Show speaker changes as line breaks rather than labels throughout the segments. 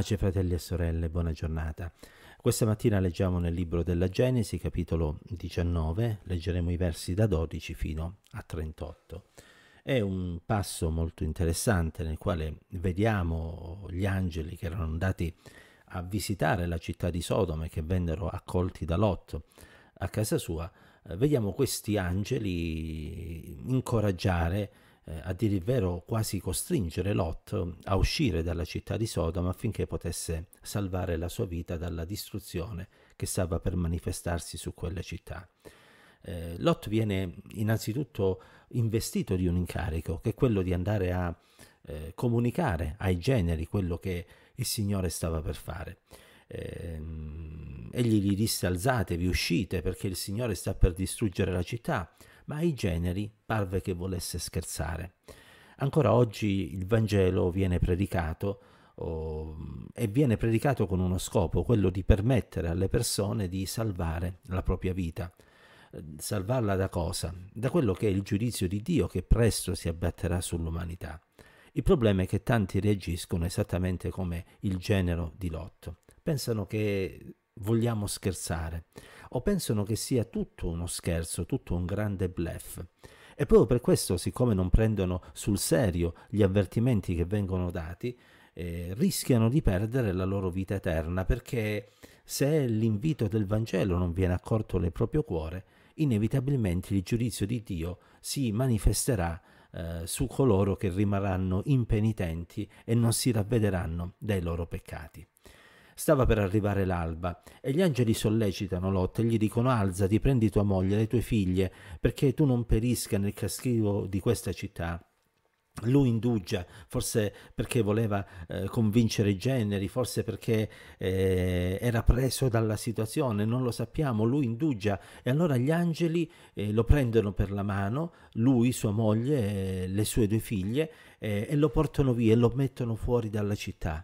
Pace fratelli e sorelle, buona giornata. Questa mattina leggiamo nel libro della Genesi, capitolo 19, leggeremo i versi da 12 fino a 38. È un passo molto interessante nel quale vediamo gli angeli che erano andati a visitare la città di Sodoma e che vennero accolti da Lot a casa sua. Vediamo questi angeli incoraggiare eh, a dire il vero quasi costringere Lot eh, a uscire dalla città di Sodoma affinché potesse salvare la sua vita dalla distruzione che stava per manifestarsi su quella città. Eh, Lot viene innanzitutto investito di un incarico che è quello di andare a eh, comunicare ai generi quello che il Signore stava per fare. Eh, egli gli disse alzatevi, uscite perché il Signore sta per distruggere la città, ma ai generi parve che volesse scherzare. Ancora oggi il Vangelo viene predicato oh, e viene predicato con uno scopo, quello di permettere alle persone di salvare la propria vita. Salvarla da cosa? Da quello che è il giudizio di Dio che presto si abbatterà sull'umanità. Il problema è che tanti reagiscono esattamente come il genero di Lotto. Pensano che vogliamo scherzare o pensano che sia tutto uno scherzo, tutto un grande bluff. E proprio per questo, siccome non prendono sul serio gli avvertimenti che vengono dati, eh, rischiano di perdere la loro vita eterna, perché se l'invito del Vangelo non viene accorto nel proprio cuore, inevitabilmente il giudizio di Dio si manifesterà eh, su coloro che rimarranno impenitenti e non si ravvederanno dai loro peccati. Stava per arrivare l'alba e gli angeli sollecitano Lot e gli dicono alzati, prendi tua moglie, le tue figlie, perché tu non perisca nel castigo di questa città. Lui indugia, forse perché voleva eh, convincere i generi, forse perché eh, era preso dalla situazione, non lo sappiamo, lui indugia e allora gli angeli eh, lo prendono per la mano, lui, sua moglie, eh, le sue due figlie eh, e lo portano via e lo mettono fuori dalla città.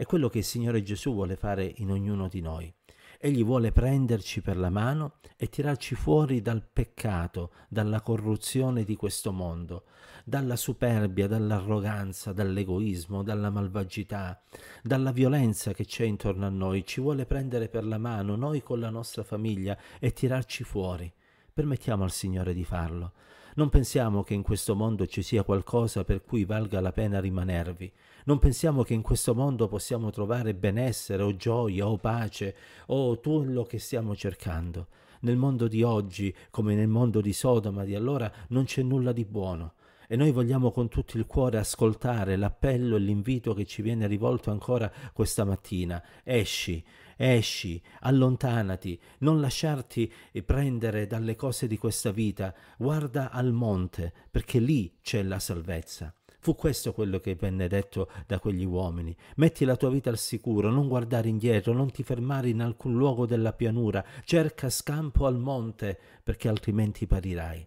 È quello che il Signore Gesù vuole fare in ognuno di noi. Egli vuole prenderci per la mano e tirarci fuori dal peccato, dalla corruzione di questo mondo, dalla superbia, dall'arroganza, dall'egoismo, dalla malvagità, dalla violenza che c'è intorno a noi. Ci vuole prendere per la mano, noi con la nostra famiglia, e tirarci fuori. Permettiamo al Signore di farlo. Non pensiamo che in questo mondo ci sia qualcosa per cui valga la pena rimanervi. Non pensiamo che in questo mondo possiamo trovare benessere o gioia o pace o quello che stiamo cercando. Nel mondo di oggi, come nel mondo di Sodoma di allora, non c'è nulla di buono e noi vogliamo con tutto il cuore ascoltare l'appello e l'invito che ci viene rivolto ancora questa mattina. Esci, esci, allontanati, non lasciarti eh, prendere dalle cose di questa vita, guarda al monte, perché lì c'è la salvezza. Fu questo quello che venne detto da quegli uomini. Metti la tua vita al sicuro, non guardare indietro, non ti fermare in alcun luogo della pianura, cerca scampo al monte, perché altrimenti parirai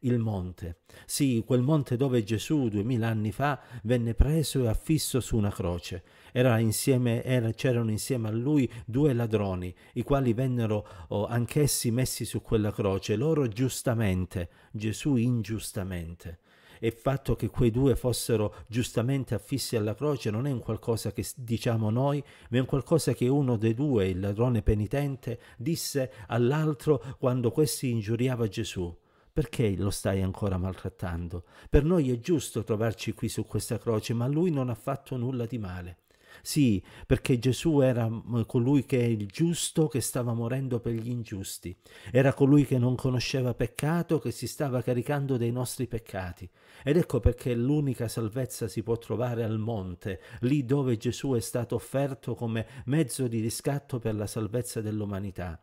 il monte. Sì, quel monte dove Gesù duemila anni fa venne preso e affisso su una croce. Era insieme, era, c'erano insieme a lui due ladroni, i quali vennero oh, anch'essi messi su quella croce, loro giustamente, Gesù ingiustamente e il fatto che quei due fossero giustamente affissi alla croce non è un qualcosa che diciamo noi, ma è un qualcosa che uno dei due, il ladrone penitente, disse all'altro quando questi ingiuriava Gesù. Perché lo stai ancora maltrattando? Per noi è giusto trovarci qui su questa croce, ma lui non ha fatto nulla di male. Sì, perché Gesù era mm, colui che è il giusto che stava morendo per gli ingiusti, era colui che non conosceva peccato, che si stava caricando dei nostri peccati. Ed ecco perché l'unica salvezza si può trovare al monte, lì dove Gesù è stato offerto come mezzo di riscatto per la salvezza dell'umanità.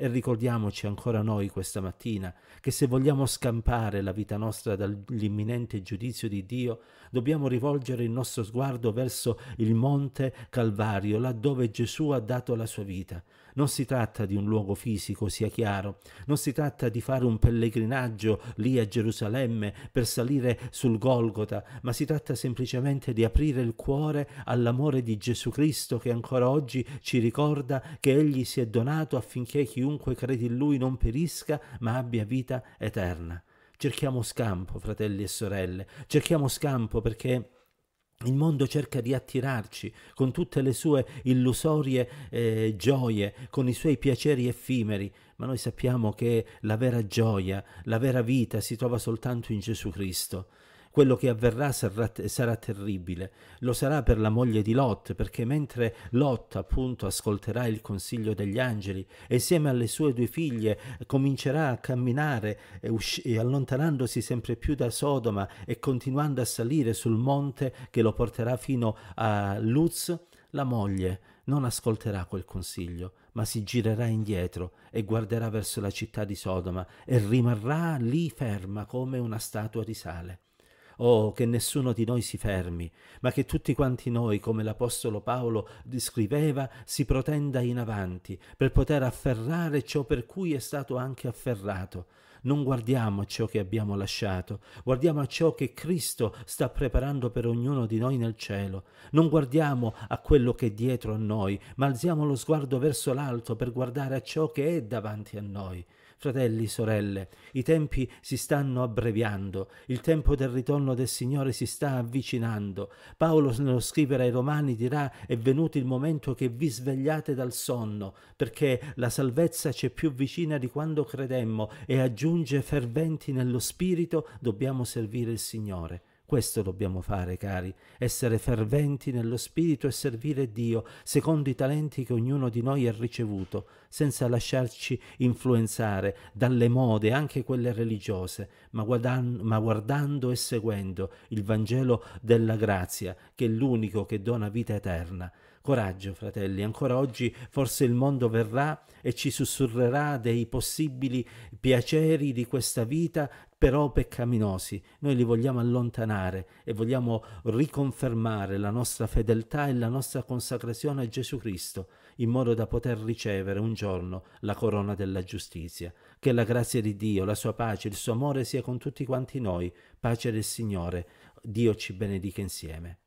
E ricordiamoci ancora noi questa mattina che se vogliamo scampare la vita nostra dall'imminente giudizio di Dio, dobbiamo rivolgere il nostro sguardo verso il monte Calvario, laddove Gesù ha dato la sua vita non si tratta di un luogo fisico, sia chiaro, non si tratta di fare un pellegrinaggio lì a Gerusalemme per salire sul Golgota, ma si tratta semplicemente di aprire il cuore all'amore di Gesù Cristo che ancora oggi ci ricorda che egli si è donato affinché chiunque crede in lui non perisca, ma abbia vita eterna. Cerchiamo scampo, fratelli e sorelle, cerchiamo scampo perché il mondo cerca di attirarci con tutte le sue illusorie eh, gioie, con i suoi piaceri effimeri, ma noi sappiamo che la vera gioia, la vera vita si trova soltanto in Gesù Cristo. Quello che avverrà sarà, sarà, terribile, lo sarà per la moglie di Lot, perché mentre Lot appunto ascolterà il consiglio degli angeli, insieme alle sue due figlie comincerà a camminare e e allontanandosi sempre più da Sodoma e continuando a salire sul monte che lo porterà fino a Luz, la moglie non ascolterà quel consiglio, ma si girerà indietro e guarderà verso la città di Sodoma e rimarrà lì ferma come una statua di sale. Oh, che nessuno di noi si fermi, ma che tutti quanti noi, come l'Apostolo Paolo descriveva, si protenda in avanti per poter afferrare ciò per cui è stato anche afferrato. Non guardiamo a ciò che abbiamo lasciato, guardiamo a ciò che Cristo sta preparando per ognuno di noi nel cielo. Non guardiamo a quello che è dietro a noi, ma alziamo lo sguardo verso l'alto per guardare a ciò che è davanti a noi. Fratelli, sorelle, i tempi si stanno abbreviando, il tempo del ritorno del Signore si sta avvicinando. Paolo nello scrivere ai Romani dirà è venuto il momento che vi svegliate dal sonno, perché la salvezza c'è più vicina di quando credemmo e aggiunge ferventi nello spirito dobbiamo servire il Signore. Questo dobbiamo fare, cari, essere ferventi nello Spirito e servire Dio secondo i talenti che ognuno di noi ha ricevuto, senza lasciarci influenzare dalle mode, anche quelle religiose, ma, guardan- ma guardando e seguendo il Vangelo della grazia, che è l'unico che dona vita eterna. Coraggio, fratelli, ancora oggi forse il mondo verrà e ci sussurrerà dei possibili piaceri di questa vita però peccaminosi. Noi li vogliamo allontanare e vogliamo riconfermare la nostra fedeltà e la nostra consacrazione a Gesù Cristo, in modo da poter ricevere un giorno la corona della giustizia. Che la grazia di Dio, la sua pace, il suo amore sia con tutti quanti noi. Pace del Signore. Dio ci benedica insieme.